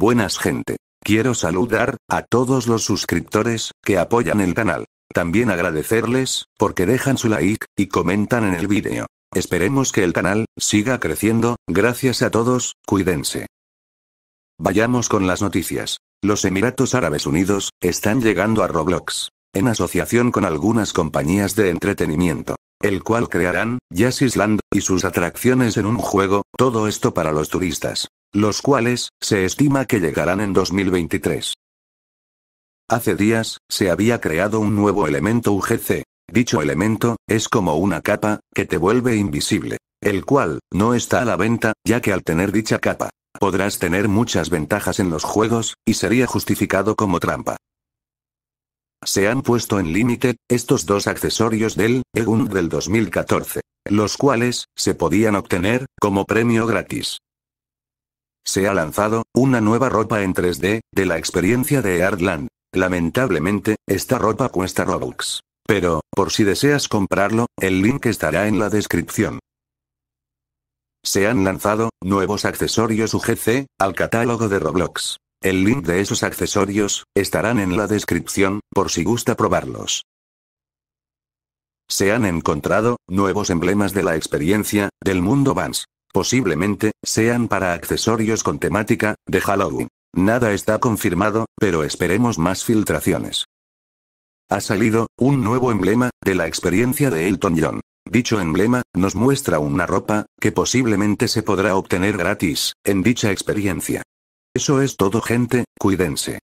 Buenas gente. Quiero saludar a todos los suscriptores que apoyan el canal. También agradecerles porque dejan su like y comentan en el vídeo. Esperemos que el canal siga creciendo. Gracias a todos, cuídense. Vayamos con las noticias. Los Emiratos Árabes Unidos están llegando a Roblox en asociación con algunas compañías de entretenimiento el cual crearán, Jazz Island, y sus atracciones en un juego, todo esto para los turistas los cuales, se estima que llegarán en 2023. Hace días, se había creado un nuevo elemento UGC. Dicho elemento, es como una capa, que te vuelve invisible, el cual, no está a la venta, ya que al tener dicha capa, podrás tener muchas ventajas en los juegos, y sería justificado como trampa. Se han puesto en límite, estos dos accesorios del EGUN del 2014, los cuales, se podían obtener, como premio gratis. Se ha lanzado, una nueva ropa en 3D, de la experiencia de Heartland. Lamentablemente, esta ropa cuesta Robux. Pero, por si deseas comprarlo, el link estará en la descripción. Se han lanzado, nuevos accesorios UGC, al catálogo de Roblox. El link de esos accesorios, estarán en la descripción, por si gusta probarlos. Se han encontrado, nuevos emblemas de la experiencia, del mundo Vans. Posiblemente, sean para accesorios con temática, de Halloween. Nada está confirmado, pero esperemos más filtraciones. Ha salido, un nuevo emblema, de la experiencia de Elton John. Dicho emblema, nos muestra una ropa, que posiblemente se podrá obtener gratis, en dicha experiencia. Eso es todo gente, cuídense.